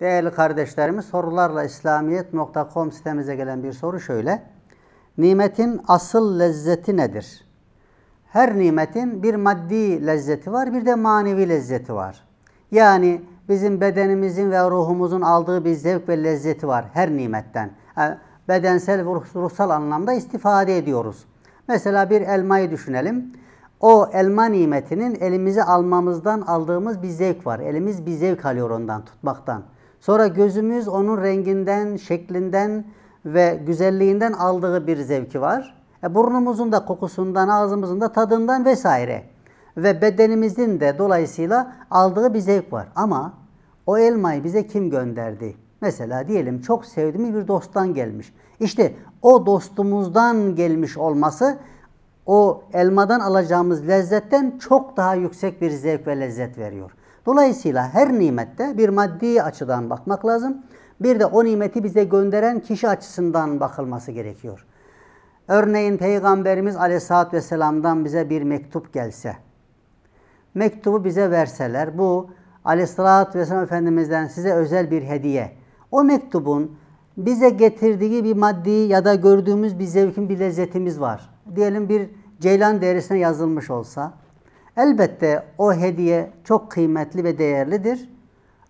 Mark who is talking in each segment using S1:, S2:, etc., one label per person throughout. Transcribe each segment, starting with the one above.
S1: Değerli kardeşlerimiz sorularla İslamiyet.com sitemize gelen bir soru şöyle. Nimetin asıl lezzeti nedir? Her nimetin bir maddi lezzeti var bir de manevi lezzeti var. Yani bizim bedenimizin ve ruhumuzun aldığı bir zevk ve lezzeti var her nimetten. Yani bedensel ve ruhsal anlamda istifade ediyoruz. Mesela bir elmayı düşünelim. O elma nimetinin elimizi almamızdan aldığımız bir zevk var. Elimiz bir zevk alıyor ondan, tutmaktan. Sonra gözümüz onun renginden, şeklinden ve güzelliğinden aldığı bir zevki var. E, burnumuzun da kokusundan, ağzımızın da tadından vesaire. Ve bedenimizin de dolayısıyla aldığı bir zevk var. Ama o elmayı bize kim gönderdi? Mesela diyelim çok sevdiğimiz bir dosttan gelmiş. İşte o dostumuzdan gelmiş olması o elmadan alacağımız lezzetten çok daha yüksek bir zevk ve lezzet veriyor. Dolayısıyla her nimette bir maddi açıdan bakmak lazım. Bir de o nimeti bize gönderen kişi açısından bakılması gerekiyor. Örneğin Peygamberimiz Aleyhisselatü Vesselam'dan bize bir mektup gelse, mektubu bize verseler, bu Aleyhisselatü Vesselam Efendimiz'den size özel bir hediye. O mektubun bize getirdiği bir maddi ya da gördüğümüz bir zevkin, bir lezzetimiz var. Diyelim bir Ceylan derisine yazılmış olsa, Elbette o hediye çok kıymetli ve değerlidir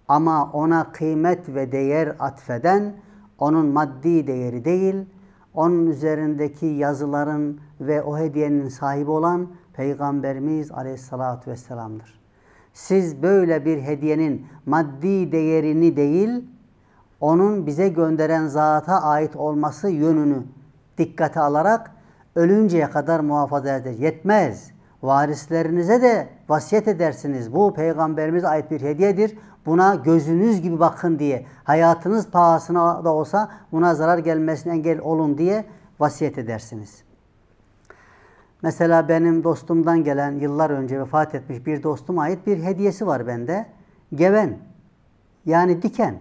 S1: ama ona kıymet ve değer atfeden onun maddi değeri değil, onun üzerindeki yazıların ve o hediyenin sahibi olan Peygamberimiz Aleyhisselatü Vesselam'dır. Siz böyle bir hediyenin maddi değerini değil, onun bize gönderen zata ait olması yönünü dikkate alarak ölünceye kadar muhafaza eder. Yetmez varislerinize de vasiyet edersiniz. Bu peygamberimize ait bir hediyedir. Buna gözünüz gibi bakın diye, hayatınız pahasına da olsa buna zarar gelmesine engel olun diye vasiyet edersiniz. Mesela benim dostumdan gelen yıllar önce vefat etmiş bir dostuma ait bir hediyesi var bende. Geven yani diken.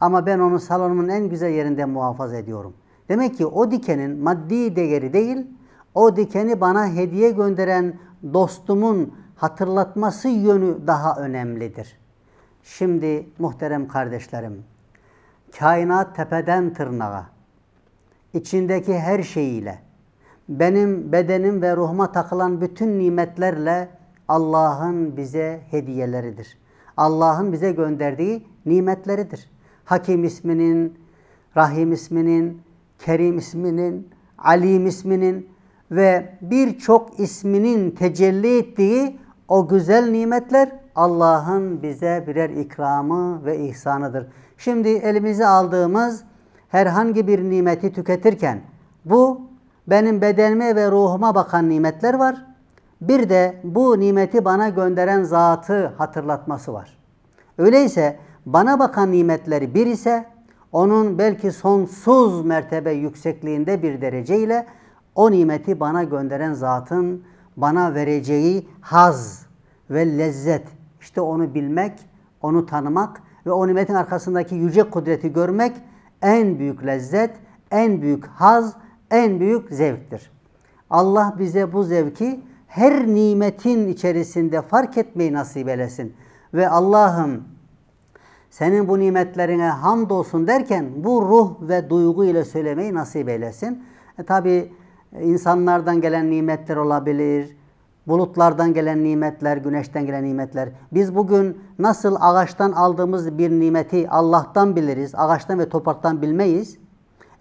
S1: Ama ben onu salonumun en güzel yerinde muhafaza ediyorum. Demek ki o dikenin maddi değeri değil, o dikeni bana hediye gönderen dostumun hatırlatması yönü daha önemlidir. Şimdi muhterem kardeşlerim, kainat tepeden tırnağa, içindeki her şeyiyle, benim bedenim ve ruhuma takılan bütün nimetlerle Allah'ın bize hediyeleridir. Allah'ın bize gönderdiği nimetleridir. Hakim isminin, Rahim isminin, Kerim isminin, Alim isminin ve birçok isminin tecelli ettiği o güzel nimetler Allah'ın bize birer ikramı ve ihsanıdır. Şimdi elimize aldığımız herhangi bir nimeti tüketirken bu benim bedenime ve ruhuma bakan nimetler var. Bir de bu nimeti bana gönderen zatı hatırlatması var. Öyleyse bana bakan nimetleri bir ise onun belki sonsuz mertebe yüksekliğinde bir dereceyle o nimeti bana gönderen zatın bana vereceği haz ve lezzet. İşte onu bilmek, onu tanımak ve o nimetin arkasındaki yüce kudreti görmek en büyük lezzet, en büyük haz, en büyük zevktir. Allah bize bu zevki her nimetin içerisinde fark etmeyi nasip eylesin. Ve Allah'ım senin bu nimetlerine hamdolsun derken bu ruh ve duygu ile söylemeyi nasip eylesin. E tabi insanlardan gelen nimetler olabilir, bulutlardan gelen nimetler, güneşten gelen nimetler. Biz bugün nasıl ağaçtan aldığımız bir nimeti Allah'tan biliriz, ağaçtan ve topraktan bilmeyiz.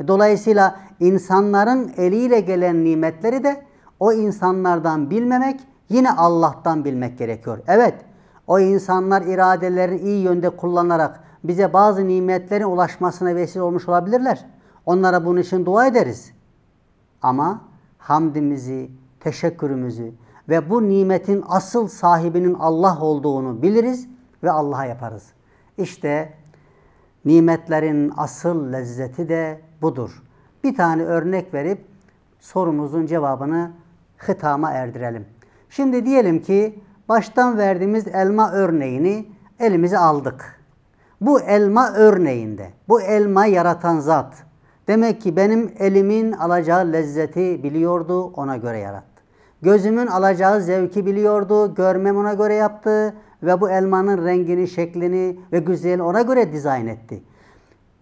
S1: Dolayısıyla insanların eliyle gelen nimetleri de o insanlardan bilmemek, yine Allah'tan bilmek gerekiyor. Evet, o insanlar iradelerini iyi yönde kullanarak bize bazı nimetlerin ulaşmasına vesile olmuş olabilirler. Onlara bunun için dua ederiz. Ama hamdimizi, teşekkürümüzü ve bu nimetin asıl sahibinin Allah olduğunu biliriz ve Allah'a yaparız. İşte nimetlerin asıl lezzeti de budur. Bir tane örnek verip sorumuzun cevabını hitama erdirelim. Şimdi diyelim ki baştan verdiğimiz elma örneğini elimize aldık. Bu elma örneğinde, bu elma yaratan zat, Demek ki benim elimin alacağı lezzeti biliyordu, ona göre yarattı. Gözümün alacağı zevki biliyordu, görmem ona göre yaptı ve bu elmanın rengini, şeklini ve güzelini ona göre dizayn etti.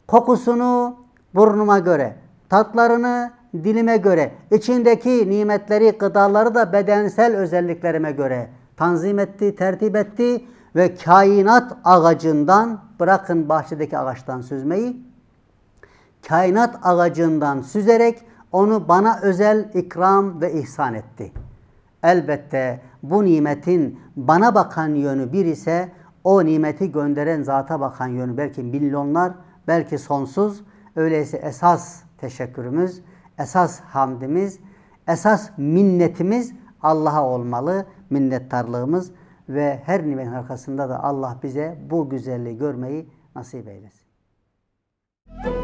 S1: Kokusunu burnuma göre, tatlarını dilime göre, içindeki nimetleri, gıdaları da bedensel özelliklerime göre tanzim etti, tertip etti ve kainat ağacından, bırakın bahçedeki ağaçtan süzmeyi, kainat ağacından süzerek onu bana özel ikram ve ihsan etti. Elbette bu nimetin bana bakan yönü bir ise o nimeti gönderen zata bakan yönü belki milyonlar, belki sonsuz. Öyleyse esas teşekkürümüz, esas hamdimiz, esas minnetimiz Allah'a olmalı, minnettarlığımız ve her nimetin arkasında da Allah bize bu güzelliği görmeyi nasip eylesin. Müzik